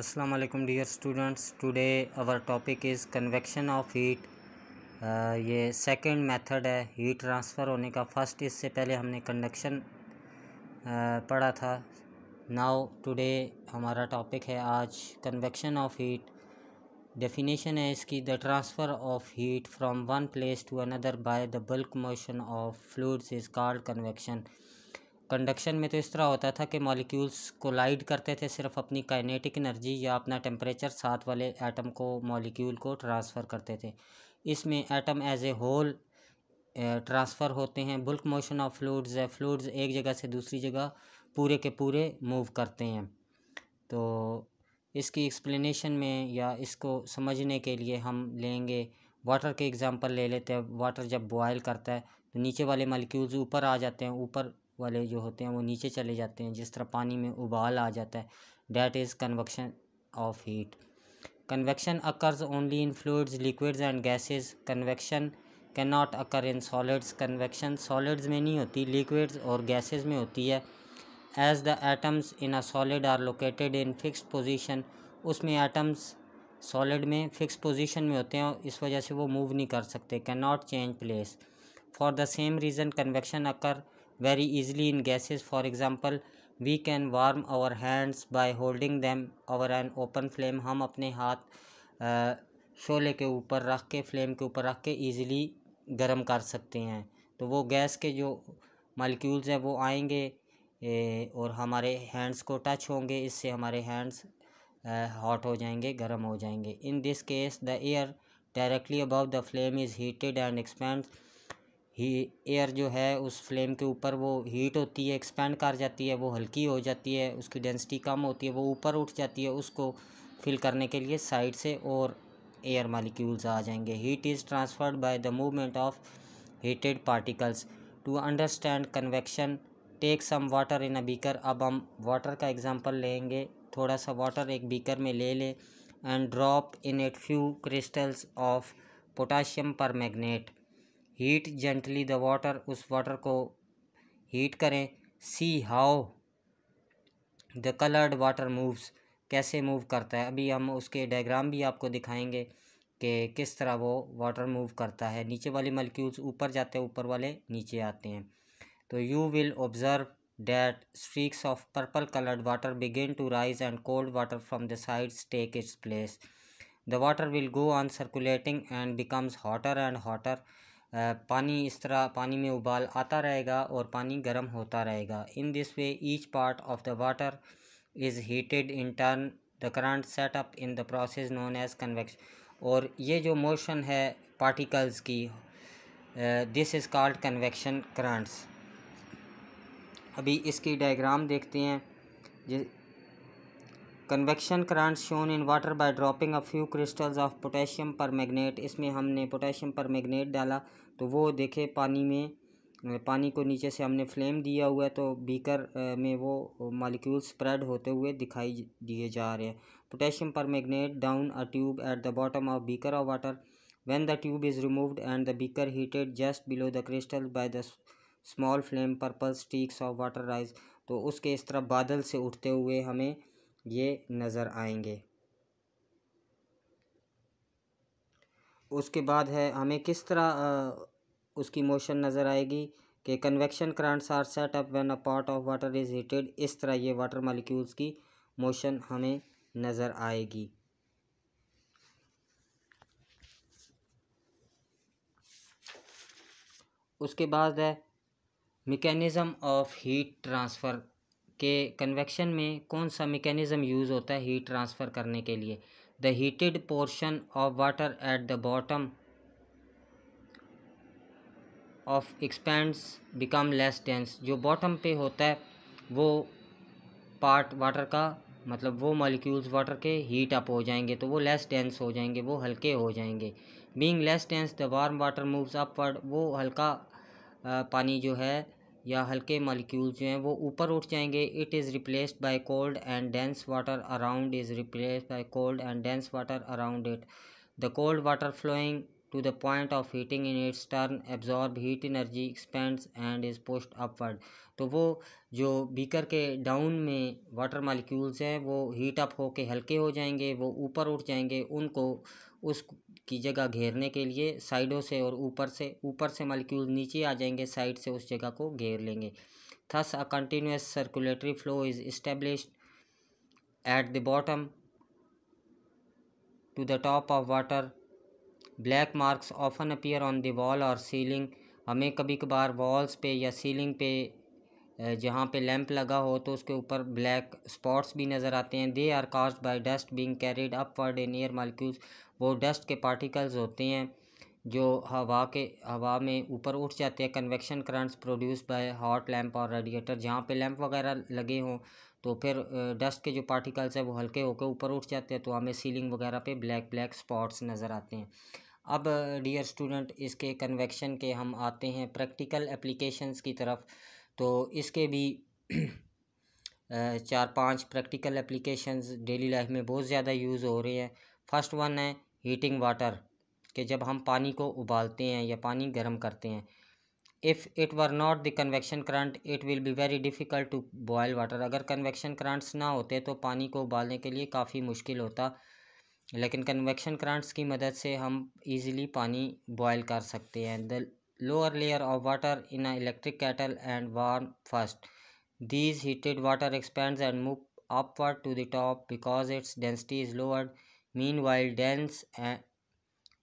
Aslam dear students today our topic is convection of heat ये second method है heat transfer होने का first इससे पहले हमने कन्वेक्शन uh, पढ़ा था नाउ टूडे हमारा टॉपिक है आज कन्वेक्शन ऑफ हीट डेफिनेशन है इसकी the transfer of heat from one place to another by the bulk motion of fluids is called convection conduction में तो इस तरह होता था कि मॉलिक्यूल्स कोलाइड करते थे सिर्फ अपनी काइनेटिक एनर्जी या अपना टेम्परेचर साथ वाले एटम को मॉलिक्यूल को ट्रांसफ़र करते थे इसमें atom as a whole transfer होते हैं बुल्क मोशन ऑफ फ्लूड्स है फ्लूड्स एक जगह से दूसरी जगह पूरे के पूरे मूव करते हैं तो इसकी एक्सप्लेनेशन में या इसको समझने के लिए हम लेंगे वाटर के एग्ज़ाम्पल ले लेते हैं वाटर जब बॉयल करता है तो नीचे वाले मालिक्यूल्स ऊपर आ जाते हैं ऊपर वाले जो होते हैं वो नीचे चले जाते हैं जिस तरह पानी में उबाल आ जाता है that is convection of heat convection occurs only in fluids liquids and gases convection can not occur in solids convection solids में नहीं होती लिक्विड्स और गैसेज में होती है as the atoms in a solid are located in fix position उसमें atoms solid में fix position में होते हैं इस वजह से वो मूव नहीं कर सकते can not change place for the same reason convection occurs very easily in gases for example we can warm our hands by holding them over an open flame हम अपने हाथ शोले के ऊपर रख के फ्लेम के ऊपर रख के ईज़िली गर्म कर सकते हैं तो वो गैस के जो मालिक्यूल्स हैं वो आएंगे और हमारे हैंड्स को टच होंगे इससे हमारे हैंड्स हॉट हो जाएंगे गर्म हो जाएंगे in this case the air directly above the flame is heated and expand the air जो है उस फ्लेम के ऊपर वो हीट होती है एक्सपेंड कर जाती है वो हल्की हो जाती है उसकी डेंसिटी कम होती है वो ऊपर उठ जाती है उसको फिल करने के लिए साइड से और एयर मालिक्यूल्स आ जाएंगे heat is transferred by the movement of heated particles to understand convection take some water in a beaker अब हम वाटर का एग्ज़ाम्पल लेंगे थोड़ा सा वाटर एक बीकर में ले लें and drop in a few crystals of potassium permanganate heat gently the water उस वाटर को हीट करें see how the coloured water moves कैसे मूव करता है अभी हम उसके डायग्राम भी आपको दिखाएंगे कि किस तरह वो वाटर मूव करता है नीचे वाले मलिक्यूल्स ऊपर जाते हैं ऊपर वाले नीचे आते हैं तो you will observe that streaks of purple coloured water begin to rise and cold water from the side take its place the water will go on circulating and becomes hotter and hotter पानी इस तरह पानी में उबाल आता रहेगा और पानी गर्म होता रहेगा in this way each part of the water is heated in turn the current setup in the process known as convection और ये जो मोशन है पार्टिकल्स की this is called convection currents अभी इसकी डायग्राम देखते हैं convection current shown in water by dropping a few crystals of potassium manganate इसमें हमने पोटेशियम मैगनेट डाला तो वो देखे पानी में पानी को नीचे से हमने फ्लेम दिया हुआ है तो बीकर में वो मालिक्यूल स्प्रेड होते हुए दिखाई दिए जा रहे हैं potassium manganate down a tube at the bottom of beaker of water when the tube is removed and the beaker heated just below the crystal by the small flame purple streaks of water rise तो उसके इस तरह बादल से उठते हुए हमें ये नज़र आएंगे उसके बाद है हमें किस तरह उसकी मोशन नज़र आएगी कि convection currents are set up when a part of water is heated इस तरह ये वाटर मालिक्यूल्स की मोशन हमें नज़र आएगी उसके बाद है मेकेनिज़्म ऑफ हीट ट्रांसफ़र के कन्वेक्शन में कौन सा मेकेनिज़म यूज़ होता है हीट ट्रांसफ़र करने के लिए the heated portion of water at the bottom of expands become less dense जो बॉटम पे होता है वो पार्ट वाटर का मतलब वो मॉलिक्यूल्स वाटर के हीट अप हो जाएंगे तो वो लेस डेंस हो जाएंगे वो हल्के हो जाएंगे being less dense the warm water moves upward वो हल्का पानी जो है या हल्के मालिक्यूल्स जो हैं वो ऊपर उठ जाएंगे it is replaced by cold and dense water around is replaced by cold and dense water around it the cold water flowing to the point of heating in its turn absorb heat energy expands and is pushed upward तो वो जो beaker के down में water molecules हैं वो heat up होके हल्के हो जाएंगे वो ऊपर उठ जाएंगे उनको उस की जगह घेरने के लिए साइडों से और ऊपर से ऊपर से मालिक्यूल नीचे आ जाएंगे साइड से उस जगह को घेर लेंगे thus a continuous circulatory flow is established at the bottom to the top of water black marks often appear on the wall और सीलिंग हमें कभी कभार वॉल्स पे या सीलिंग पे जहाँ पे लैंप लगा हो तो उसके ऊपर ब्लैक स्पॉट्स भी नजर आते हैं they are caused by dust being carried upward in air molecules वो डस्ट के पार्टिकल्स होते हैं जो हवा के हवा में ऊपर उठ जाते हैं convection currents produce by hot lamp और रेडिएटर जहाँ पे लैंप वगैरह लगे हों तो फिर डस्ट के जो पार्टिकल्स हैं वो हल्के होकर ऊपर उठ जाते हैं तो हमें सीलिंग वगैरह पे ब्लैक ब्लैक स्पॉट्स नज़र आते हैं अब डियर स्टूडेंट इसके कन्वेक्शन के हम आते हैं प्रैक्टिकल एप्लीकेशंस की तरफ तो इसके भी चार पाँच प्रैक्टिकल एप्लीकेशंस डेली लाइफ में बहुत ज़्यादा यूज़ हो रहे हैं फर्स्ट वन है हीटिंग वाटर कि जब हम पानी को उबालते हैं या पानी गर्म करते हैं if it were not the convection current it will be very difficult to boil water अगर कन्वेक्शन करंट्स ना होते तो पानी को उबालने के लिए काफ़ी मुश्किल होता लेकिन कन्वेक्शन करंट्स की मदद से हम इजीली पानी बॉयल कर सकते हैं the lower layer of water in a electric kettle and warm first. These heated water expands and move upward to the top because its density is lowered. Meanwhile, dense and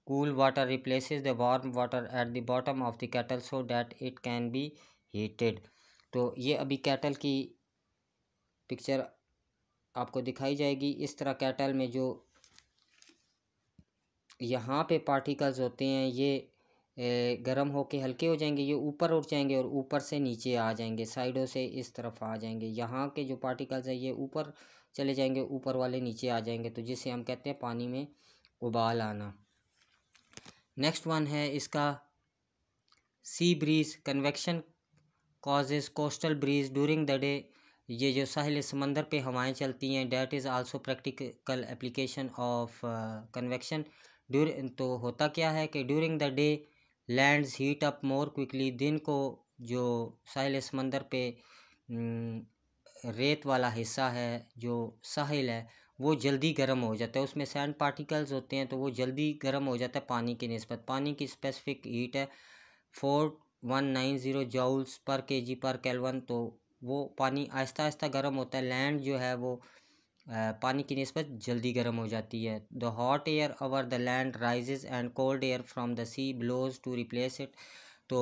cool water replaces the warm water at the bottom of the kettle so that it can be heated. तो ye abhi kettle ki picture आपको दिखाई जाएगी इस तरह cattle में जो यहाँ पे पार्टिकल्स होते हैं ये गर्म होके हल्के हो जाएंगे ये ऊपर उठ जाएंगे और ऊपर से नीचे आ जाएंगे साइडों से इस तरफ आ जाएंगे यहाँ के जो पार्टिकल्स हैं ये ऊपर चले जाएंगे ऊपर वाले नीचे आ जाएंगे तो जिसे हम कहते हैं पानी में उबाल आना नेक्स्ट वन है इसका sea breeze convection causes coastal breeze during the day ये जो साहिल समंदर पे हवाएं चलती हैं that is also practical application of convection during तो होता क्या है कि during the day lands heat up more quickly दिन को जो साहिल समंदर पे रेत वाला हिस्सा है जो साहिल है वो जल्दी गर्म हो जाता है उसमें सैंड पार्टिकल्स होते हैं तो वो जल्दी गर्म हो जाता है पानी की नस्बत पानी की स्पेसिफिक हीट है four one nine zero joules per K जी पर कैलवन तो वो पानी आहिस्ता आहिस्ता गर्म होता है लैंड जो है वो पानी की नस्बत जल्दी गर्म हो जाती है the hot air over the land rises and cold air from the sea blows to replace it तो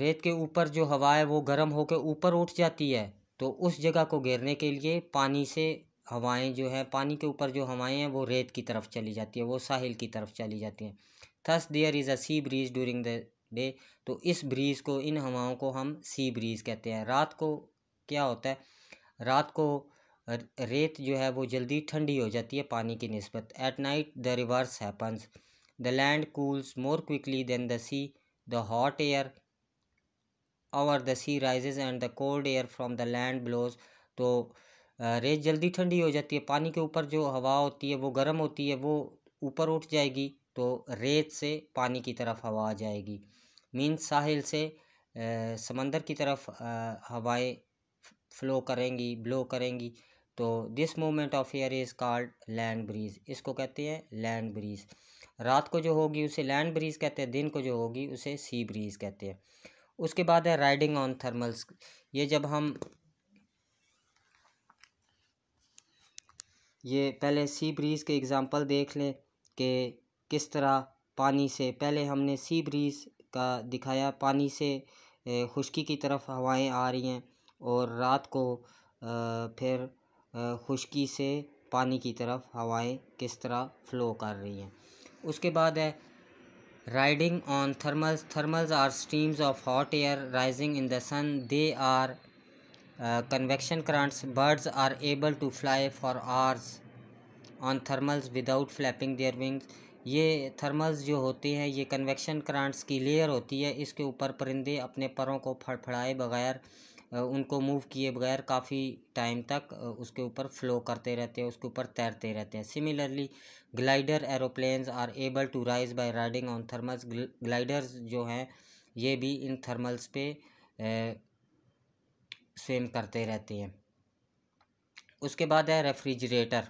रेत के ऊपर जो हवा है वो गर्म होकर ऊपर उठ जाती है तो उस जगह को घेरने के लिए पानी से हवाएं जो है पानी के ऊपर जो हवाएं हैं वो रेत की तरफ चली जाती है वो साहिल की तरफ चली जाती हैं thus there is a sea breeze during the day तो इस ब्रीज़ को इन हवाओं को हम सी ब्रीज़ कहते हैं रात को क्या होता है रात को रेत जो है वो जल्दी ठंडी हो जाती है पानी की नस्बत at night the reverse happens the land cools more quickly than the sea the hot air over the sea rises and the cold air from the land blows तो रेत जल्दी ठंडी हो जाती है पानी के ऊपर जो हवा होती है वो गर्म होती है वो ऊपर उठ जाएगी तो रेत से पानी की तरफ हवा आ जाएगी मीन साहिल से समंदर की तरफ हवाएं फ्लो करेंगी ब्लो करेंगी तो this movement of air is called land breeze इसको कहते हैं लैंड ब्रीज रात को जो होगी उसे लैंड ब्रीज कहते हैं दिन को जो होगी उसे सी ब्रीज कहते हैं उसके बाद है राइडिंग ऑन थर्मल्स ये जब हम ये पहले सी ब्रीज के एग्ज़ाम्पल देख लें कि किस तरह पानी से पहले हमने सी ब्रीज का दिखाया पानी से खुश्की की तरफ हवाएं आ रही हैं और रात को आ, फिर खुश्की से पानी की तरफ हवाएं किस तरह फ्लो कर रही हैं उसके बाद है riding on thermals thermals are streams of hot air rising in the sun they are convection currents birds are able to fly for hours on thermals without flapping their wings ये thermals जो होते हैं ये convection currents की layer होती है इसके ऊपर परिंदे अपने परों को फड़फड़ाए बगैर उनको मूव किए बगैर काफ़ी टाइम तक उसके ऊपर फ्लो करते रहते हैं उसके ऊपर तैरते रहते हैं similarly glider aeroplanes are able to rise by riding on thermals gliders जो हैं ये भी इन थर्मल्स पे स्विम करते रहते हैं उसके बाद है रेफ्रिजरेटर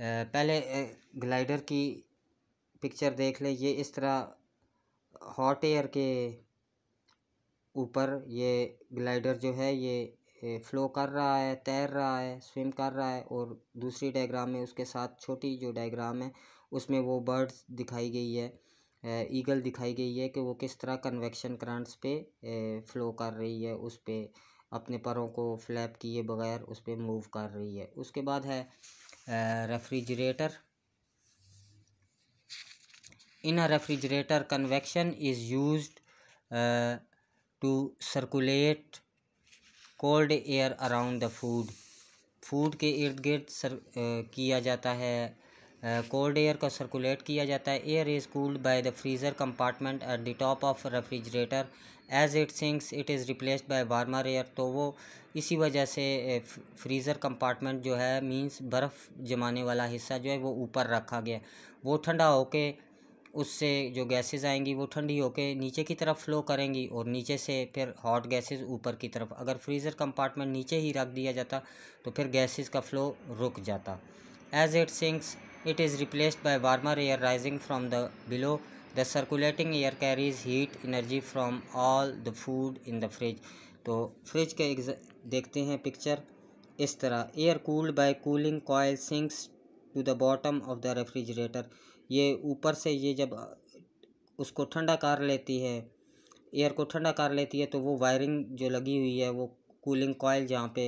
पहले ग्लाइडर की पिक्चर देख लें ये इस तरह हॉट एयर के ऊपर ये ग्लाइडर जो है ये फ्लो कर रहा है तैर रहा है स्विम कर रहा है और दूसरी डायग्राम में उसके साथ छोटी जो डायग्राम है उसमें वो बर्ड्स दिखाई गई है ईगल दिखाई गई है कि वो किस तरह कन्वेक्शन करंट्स पे फ्लो कर रही है उस पर अपने परों को फ्लैप किए बगैर उस पर मूव कर रही है उसके बाद है refrigerator in refrigerator convection is used to circulate cold air around the food food के इर्द गिर्द सर किया जाता है कोल्ड एयर का सर्कुलेट किया जाता है air is cooled by the freezer compartment at the top of refrigerator as it sinks it is replaced by warmer air तो वो इसी वजह से फ्रीज़र कंपार्टमेंट जो है मींस बर्फ़ जमाने वाला हिस्सा जो है वो ऊपर रखा गया वो ठंडा होके उससे जो गैसेस आएंगी वो ठंडी होकर नीचे की तरफ फ्लो करेंगी और नीचे से फिर हॉट गैसेस ऊपर की तरफ अगर फ्रीज़र कंपार्टमेंट नीचे ही रख दिया जाता तो फिर गैसेस का फ्लो रुक जाता as it sinks it is replaced by warmer air rising from the below the circulating air carries heat energy from all the food in the fridge तो फ्रिज के देखते हैं पिक्चर इस तरह air cooled by cooling coil sinks to the bottom of the refrigerator ये ऊपर से ये जब उसको ठंडा कर लेती है एयर को ठंडा कर लेती है तो वो वायरिंग जो लगी हुई है वो कूलिंग कॉयल जहाँ पे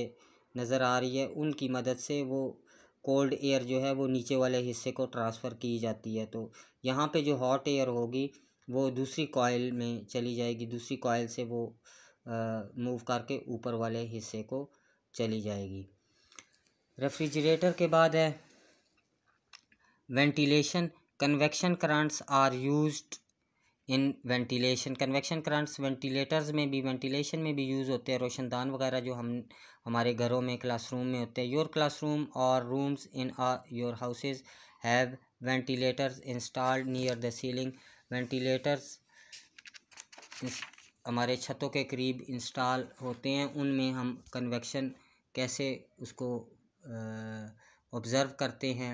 नज़र आ रही है उनकी मदद से वो कोल्ड एयर जो है वो नीचे वाले हिस्से को ट्रांसफ़र की जाती है तो यहाँ पे जो हॉट एयर होगी वो दूसरी कॉयल में चली जाएगी दूसरी कॉयल से वो मूव करके ऊपर वाले हिस्से को चली जाएगी रेफ्रिजरेटर के बाद है ventilation convection currents are used in ventilation convection currents ventilators में भी वेंटिलेशन में भी यूज़ होते हैं रोशनदान वगैरह जो हम हमारे घरों में क्लासरूम में होते हैं योर क्लासरूम और rooms in your houses have ventilators installed near the ceiling ventilators हमारे छतों के करीब इंस्टॉल होते हैं उनमें हम कन्वेक्शन कैसे उसको ऑब्ज़र्व करते हैं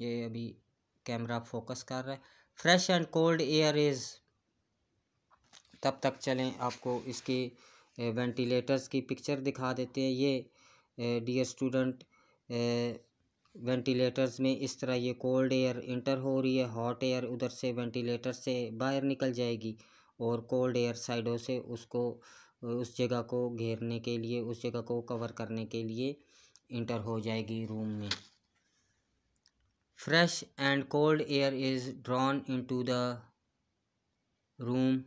ये अभी कैमरा फोकस कर रहा है fresh and cold air is तब तक चलें आपको इसके वेंटिलेटर्स की पिक्चर दिखा देते हैं ये डियर स्टूडेंट वेंटिलेटर्स में इस तरह ये कोल्ड एयर इंटर हो रही है हॉट एयर उधर से वेंटिलेटर से बाहर निकल जाएगी और कोल्ड एयर साइडों से उसको उस जगह को घेरने के लिए उस जगह को कवर करने के लिए इंटर हो जाएगी रूम में Fresh and cold air is drawn into the room.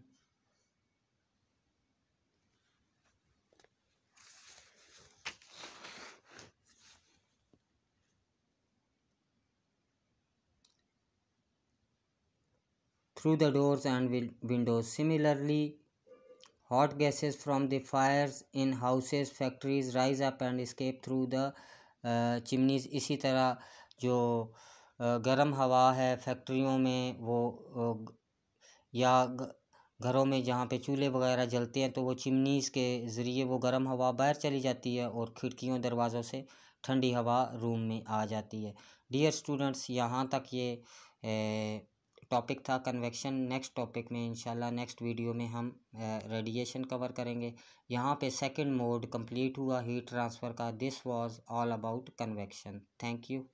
through the doors and windows. Similarly, hot gases from the fires in houses, factories rise up and escape through the uh, chimneys. इसी तरह जो गर्म हवा है फैक्ट्रियों में वो या घरों में जहाँ पे चूल्हे वगैरह जलते हैं तो वो चिमनीज़ के ज़रिए वो गर्म हवा बाहर चली जाती है और खिड़कियों दरवाज़ों से ठंडी हवा रूम में आ जाती है डियर स्टूडेंट्स यहाँ तक ये टॉपिक था कन्वेक्शन नेक्स्ट टॉपिक में इंशाल्लाह नेक्स्ट वीडियो में हम रेडिएशन कवर करेंगे यहाँ पे सेकंड मोड कंप्लीट हुआ हीट ट्रांसफ़र का this was all about convection thank you